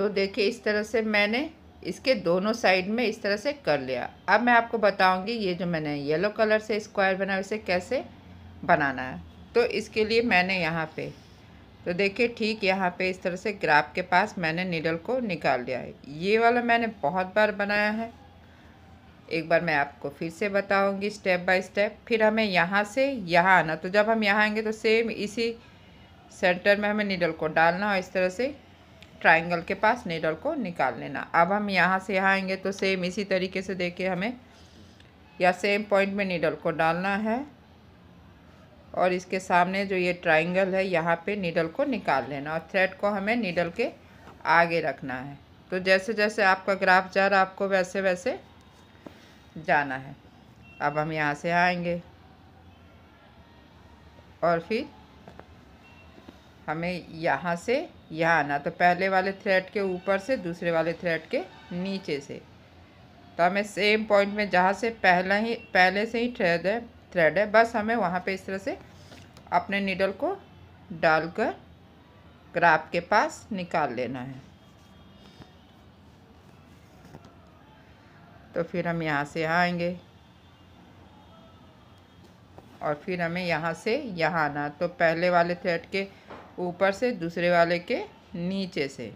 तो देखिए इस तरह से मैंने इसके दोनों साइड में इस तरह से कर लिया अब मैं आपको बताऊंगी ये जो मैंने येलो कलर से स्क्वायर बनाया उसे कैसे बनाना है तो इसके लिए मैंने यहाँ पे तो देखिए ठीक यहाँ पे इस तरह से ग्राफ के पास मैंने नीडल को निकाल लिया है ये वाला मैंने बहुत बार बनाया है एक बार मैं आपको फिर से बताऊँगी स्टेप बाय स्टेप फिर हमें यहाँ से यहाँ आना तो जब हम यहाँ आएंगे तो सेम इसी सेंटर में हमें नीडल को डालना और इस तरह से ट्राइंगल के पास नीडल को निकाल लेना अब हम यहाँ से यहाँ आएंगे तो सेम इसी तरीके से देखे हमें या सेम पॉइंट में नीडल को डालना है और इसके सामने जो ये ट्राइंगल है यहाँ पे नीडल को निकाल लेना और थ्रेड को हमें नीडल के आगे रखना है तो जैसे जैसे आपका ग्राफ जा रहा आपको वैसे वैसे जाना है अब हम यहाँ से आएंगे और फिर हमें यहाँ से यहाँ आना तो पहले वाले थ्रेड के ऊपर से दूसरे वाले थ्रेड के नीचे से तो हमें सेम पॉइंट में जहाँ से पहला ही पहले से ही थ्रेड है थ्रेड है बस हमें वहाँ पे इस तरह से अपने नीडल को डालकर ग्राफ के पास निकाल लेना है तो फिर हम यहाँ से यहाँ आएंगे और फिर हमें यहाँ से यहाँ आना तो पहले वाले थ्रेड के ऊपर से दूसरे वाले के नीचे से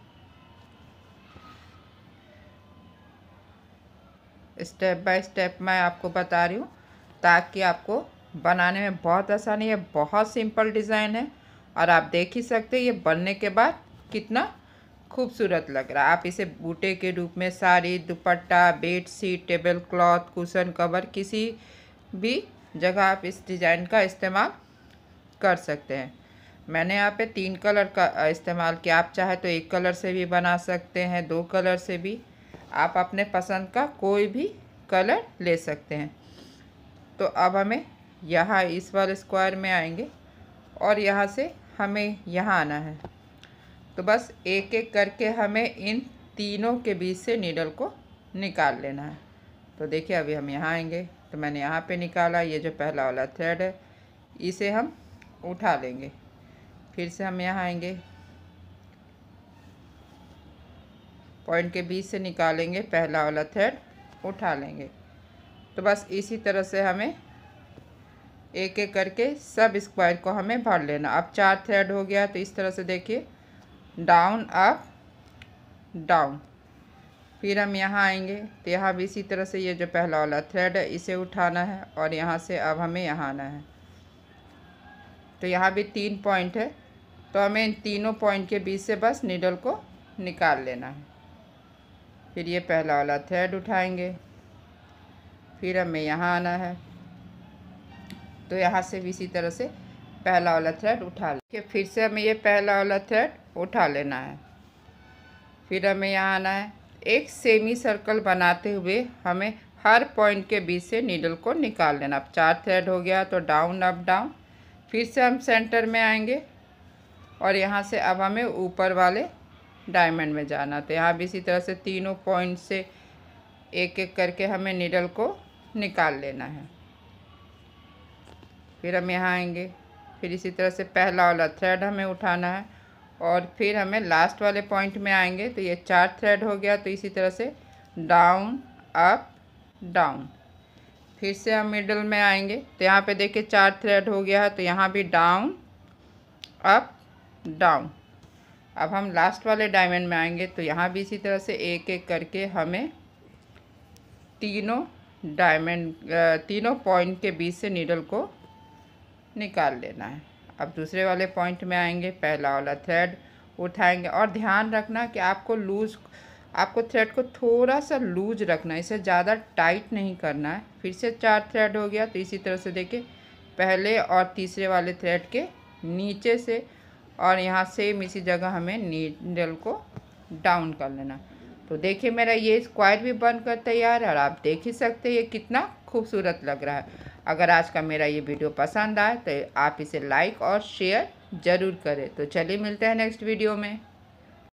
स्टेप बाय स्टेप मैं आपको बता रही हूँ ताकि आपको बनाने में बहुत आसानी है बहुत सिंपल डिज़ाइन है और आप देख ही सकते ये बनने के बाद कितना खूबसूरत लग रहा है आप इसे बूटे के रूप में sari dupatta bed sheet table cloth cushion cover किसी भी जगह आप इस डिज़ाइन का इस्तेमाल कर सकते हैं मैंने यहाँ पे तीन कलर का इस्तेमाल किया आप चाहे तो एक कलर से भी बना सकते हैं दो कलर से भी आप अपने पसंद का कोई भी कलर ले सकते हैं तो अब हमें यहाँ इस वाले स्क्वायर में आएंगे और यहाँ से हमें यहाँ आना है तो बस एक एक करके हमें इन तीनों के बीच से नीडल को निकाल लेना है तो देखिए अभी हम यहाँ आएंगे तो मैंने यहाँ पे निकाला ये जो पहला वाला थ्रेड है इसे हम उठा लेंगे फिर से हम यहाँ आएंगे पॉइंट के बीच से निकालेंगे पहला वाला थ्रेड उठा लेंगे तो बस इसी तरह से हमें एक एक करके सब स्क्वायर को हमें भर लेना अब चार थ्रेड हो गया तो इस तरह से देखिए डाउन अप डाउन फिर हम यहाँ आएंगे तो यहाँ भी इसी तरह से ये जो पहला वाला थ्रेड है इसे उठाना है और यहाँ से अब हमें यहाँ आना है तो यहाँ भी तीन पॉइंट है तो हमें इन तीनों पॉइंट के बीच से बस नीडल को निकाल लेना है फिर ये पहला वाला थ्रेड उठाएंगे फिर हमें यहाँ आना है तो यहाँ से भी इसी तरह से पहला वाला थ्रेड उठा लेंगे फिर से हमें ये पहला वाला थ्रेड उठा लेना है फिर हमें यहाँ आना है एक सेमी सर्कल बनाते हुए हमें हर पॉइंट के बीच से नीडल को निकाल लेना अब चार थ्रेड हो गया तो डाउन अप डाउन फिर से हम सेंटर में आएंगे और यहाँ से अब हमें ऊपर वाले डायमंड में जाना तो यहाँ भी इसी तरह से तीनों पॉइंट से एक एक करके हमें निडल को निकाल लेना है फिर हम यहाँ आएंगे फिर इसी तरह से पहला वाला थ्रेड हमें उठाना है और फिर हमें लास्ट वाले पॉइंट में आएंगे तो ये चार थ्रेड हो गया तो इसी तरह से डाउन अप डाउन फिर से हम मिडल में आएंगे तो यहाँ पे देखिए चार थ्रेड हो गया है तो यहाँ भी डाउन अप डाउन अब हम लास्ट वाले डायमंड में आएंगे तो यहाँ भी इसी तरह से एक एक करके हमें तीनों डायमंड तीनों पॉइंट के बीच से नीडल को निकाल लेना है अब दूसरे वाले पॉइंट में आएंगे पहला वाला थ्रेड उठाएंगे और ध्यान रखना कि आपको लूज़ आपको थ्रेड को थोड़ा सा लूज रखना है इसे ज़्यादा टाइट नहीं करना है फिर से चार थ्रेड हो गया तो इसी तरह से देखिए पहले और तीसरे वाले थ्रेड के नीचे से और यहाँ से इसी जगह हमें नीडल को डाउन कर लेना तो देखिए मेरा ये स्क्वायर भी बनकर तैयार है और आप देख ही सकते हैं ये कितना खूबसूरत लग रहा है अगर आज का मेरा ये वीडियो पसंद आए तो आप इसे लाइक और शेयर ज़रूर करें तो चलिए मिलते हैं नेक्स्ट वीडियो में